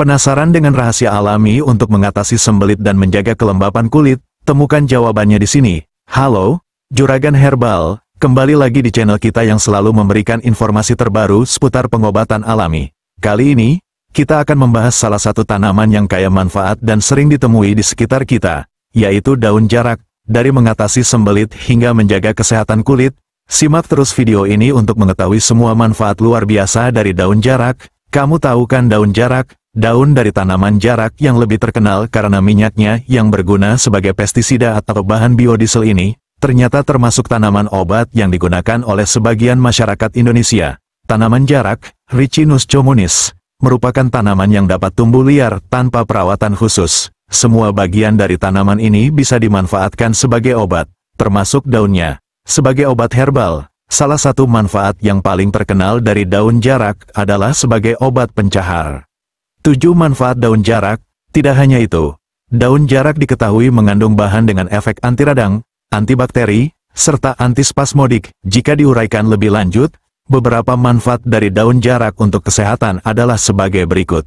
Penasaran dengan rahasia alami untuk mengatasi sembelit dan menjaga kelembapan kulit? Temukan jawabannya di sini. Halo, Juragan Herbal, kembali lagi di channel kita yang selalu memberikan informasi terbaru seputar pengobatan alami. Kali ini, kita akan membahas salah satu tanaman yang kaya manfaat dan sering ditemui di sekitar kita, yaitu daun jarak. Dari mengatasi sembelit hingga menjaga kesehatan kulit, simak terus video ini untuk mengetahui semua manfaat luar biasa dari daun jarak. Kamu tahu kan daun jarak? Daun dari tanaman jarak yang lebih terkenal karena minyaknya yang berguna sebagai pestisida atau bahan biodiesel ini, ternyata termasuk tanaman obat yang digunakan oleh sebagian masyarakat Indonesia. Tanaman jarak, Ricinus communis, merupakan tanaman yang dapat tumbuh liar tanpa perawatan khusus. Semua bagian dari tanaman ini bisa dimanfaatkan sebagai obat, termasuk daunnya. Sebagai obat herbal, salah satu manfaat yang paling terkenal dari daun jarak adalah sebagai obat pencahar. 7 manfaat daun jarak, tidak hanya itu, daun jarak diketahui mengandung bahan dengan efek antiradang, antibakteri, serta antispasmodik. Jika diuraikan lebih lanjut, beberapa manfaat dari daun jarak untuk kesehatan adalah sebagai berikut.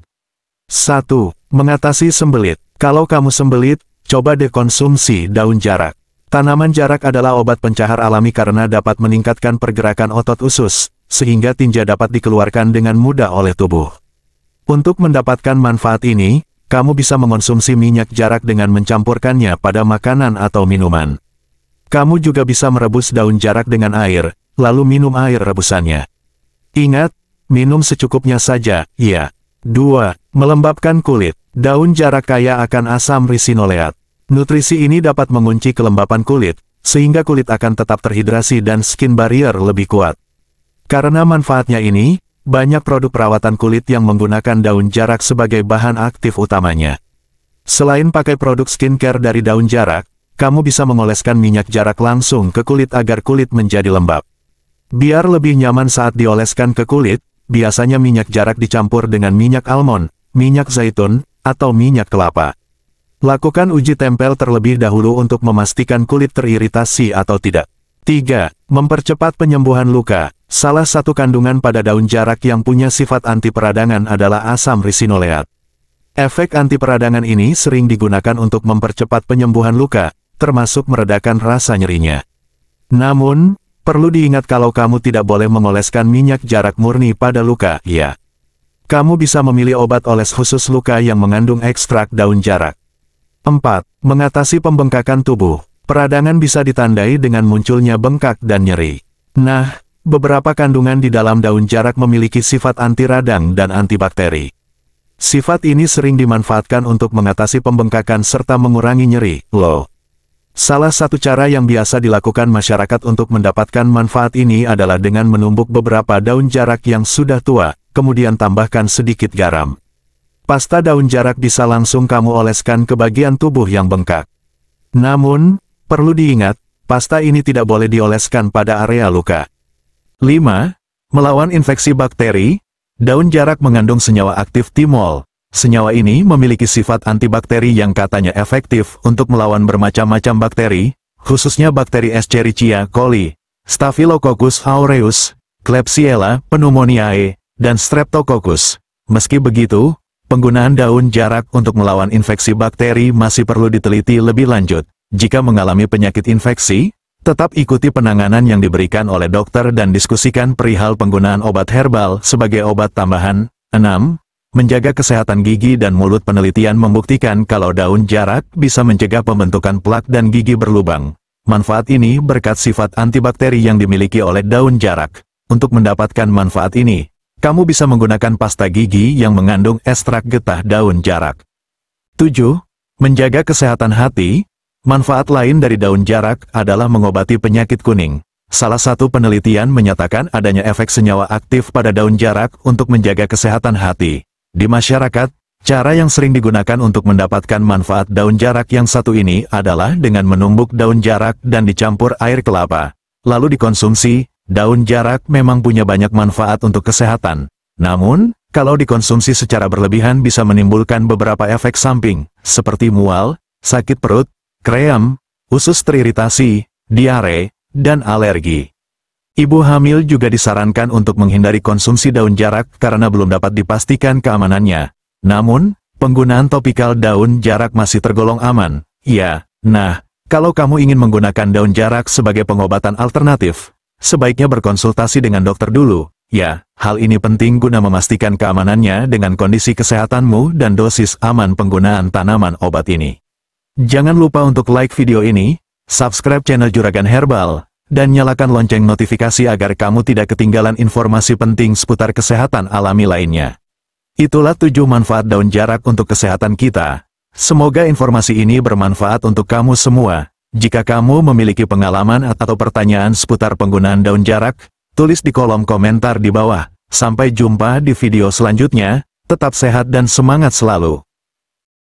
1. Mengatasi sembelit. Kalau kamu sembelit, coba dekonsumsi daun jarak. Tanaman jarak adalah obat pencahar alami karena dapat meningkatkan pergerakan otot usus, sehingga tinja dapat dikeluarkan dengan mudah oleh tubuh. Untuk mendapatkan manfaat ini, kamu bisa mengonsumsi minyak jarak dengan mencampurkannya pada makanan atau minuman. Kamu juga bisa merebus daun jarak dengan air, lalu minum air rebusannya. Ingat, minum secukupnya saja, ya. 2. Melembabkan kulit. Daun jarak kaya akan asam risinoleat. Nutrisi ini dapat mengunci kelembapan kulit, sehingga kulit akan tetap terhidrasi dan skin barrier lebih kuat. Karena manfaatnya ini, banyak produk perawatan kulit yang menggunakan daun jarak sebagai bahan aktif utamanya. Selain pakai produk skincare dari daun jarak, kamu bisa mengoleskan minyak jarak langsung ke kulit agar kulit menjadi lembab. Biar lebih nyaman saat dioleskan ke kulit, biasanya minyak jarak dicampur dengan minyak almond, minyak zaitun, atau minyak kelapa. Lakukan uji tempel terlebih dahulu untuk memastikan kulit teriritasi atau tidak. 3. Mempercepat penyembuhan luka. Salah satu kandungan pada daun jarak yang punya sifat anti peradangan adalah asam risinoleat. Efek anti peradangan ini sering digunakan untuk mempercepat penyembuhan luka, termasuk meredakan rasa nyerinya. Namun, perlu diingat kalau kamu tidak boleh mengoleskan minyak jarak murni pada luka, ya. Kamu bisa memilih obat oles khusus luka yang mengandung ekstrak daun jarak. 4. Mengatasi pembengkakan tubuh. Peradangan bisa ditandai dengan munculnya bengkak dan nyeri. Nah, Beberapa kandungan di dalam daun jarak memiliki sifat anti radang dan antibakteri. Sifat ini sering dimanfaatkan untuk mengatasi pembengkakan serta mengurangi nyeri, loh. Salah satu cara yang biasa dilakukan masyarakat untuk mendapatkan manfaat ini adalah dengan menumbuk beberapa daun jarak yang sudah tua, kemudian tambahkan sedikit garam. Pasta daun jarak bisa langsung kamu oleskan ke bagian tubuh yang bengkak. Namun, perlu diingat, pasta ini tidak boleh dioleskan pada area luka. 5. Melawan infeksi bakteri, daun jarak mengandung senyawa aktif timol. Senyawa ini memiliki sifat antibakteri yang katanya efektif untuk melawan bermacam-macam bakteri, khususnya bakteri Escherichia coli, Staphylococcus aureus, Klebsiella pneumoniae, dan Streptococcus. Meski begitu, penggunaan daun jarak untuk melawan infeksi bakteri masih perlu diteliti lebih lanjut. Jika mengalami penyakit infeksi, Tetap ikuti penanganan yang diberikan oleh dokter dan diskusikan perihal penggunaan obat herbal sebagai obat tambahan. 6. Menjaga kesehatan gigi dan mulut penelitian membuktikan kalau daun jarak bisa mencegah pembentukan plak dan gigi berlubang. Manfaat ini berkat sifat antibakteri yang dimiliki oleh daun jarak. Untuk mendapatkan manfaat ini, kamu bisa menggunakan pasta gigi yang mengandung ekstrak getah daun jarak. 7. Menjaga kesehatan hati, Manfaat lain dari daun jarak adalah mengobati penyakit kuning. Salah satu penelitian menyatakan adanya efek senyawa aktif pada daun jarak untuk menjaga kesehatan hati. Di masyarakat, cara yang sering digunakan untuk mendapatkan manfaat daun jarak yang satu ini adalah dengan menumbuk daun jarak dan dicampur air kelapa. Lalu dikonsumsi, daun jarak memang punya banyak manfaat untuk kesehatan. Namun, kalau dikonsumsi secara berlebihan bisa menimbulkan beberapa efek samping, seperti mual, sakit perut, kream, usus teriritasi, diare, dan alergi. Ibu hamil juga disarankan untuk menghindari konsumsi daun jarak karena belum dapat dipastikan keamanannya. Namun, penggunaan topikal daun jarak masih tergolong aman. Ya, nah, kalau kamu ingin menggunakan daun jarak sebagai pengobatan alternatif, sebaiknya berkonsultasi dengan dokter dulu. Ya, hal ini penting guna memastikan keamanannya dengan kondisi kesehatanmu dan dosis aman penggunaan tanaman obat ini. Jangan lupa untuk like video ini, subscribe channel Juragan Herbal, dan nyalakan lonceng notifikasi agar kamu tidak ketinggalan informasi penting seputar kesehatan alami lainnya. Itulah 7 manfaat daun jarak untuk kesehatan kita. Semoga informasi ini bermanfaat untuk kamu semua. Jika kamu memiliki pengalaman atau pertanyaan seputar penggunaan daun jarak, tulis di kolom komentar di bawah. Sampai jumpa di video selanjutnya, tetap sehat dan semangat selalu.